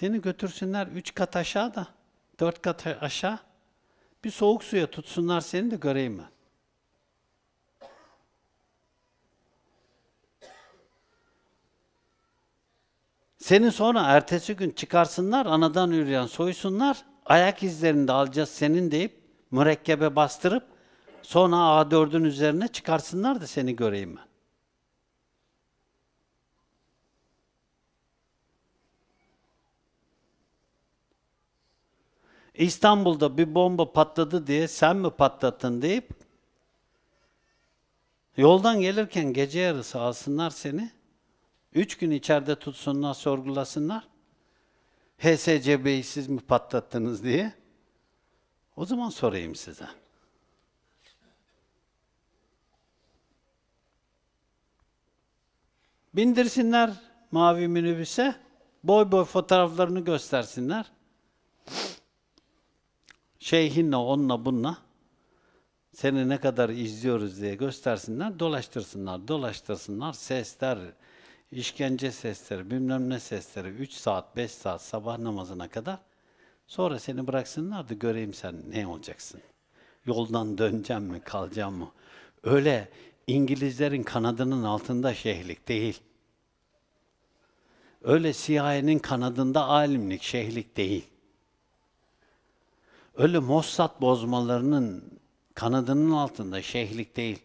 Seni götürsünler üç kat aşağı da, dört kat aşağı. Bir soğuk suya tutsunlar seni de göreyim ben. Seni sonra ertesi gün çıkarsınlar, anadan yürüyen soysunlar, ayak izlerini de alacağız senin deyip mürekkebe bastırıp sonra A4'ün üzerine çıkarsınlar da seni göreyim ben. E, İstanbul'da bir bomba patladı diye sen mi patlattın deyip yoldan gelirken gece yarısı alsınlar seni. Üç gün içeride tutsunlar, sorgulasınlar. HSCB'yi siz mi patlattınız diye. O zaman sorayım size. Bindirsinler mavi minibüse, boy boy fotoğraflarını göstersinler şeyhinle onunla bununla seni ne kadar izliyoruz diye göstersinler, dolaştırsınlar, dolaştırsınlar, sesler, işkence sesleri, bilmem ne sesleri 3 saat, 5 saat sabah namazına kadar sonra seni bıraksınlar da göreyim sen ne olacaksın. Yoldan döneceğim mi, kalacağım mı? Öyle İngilizlerin kanadının altında şeyhlik değil. Öyle CIA'nin kanadında alimlik, şeyhlik değil öyle Mossad bozmalarının kanadının altında şeyhlik değil.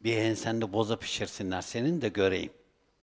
Bir ensende boza pişirsinler senin de göreyim.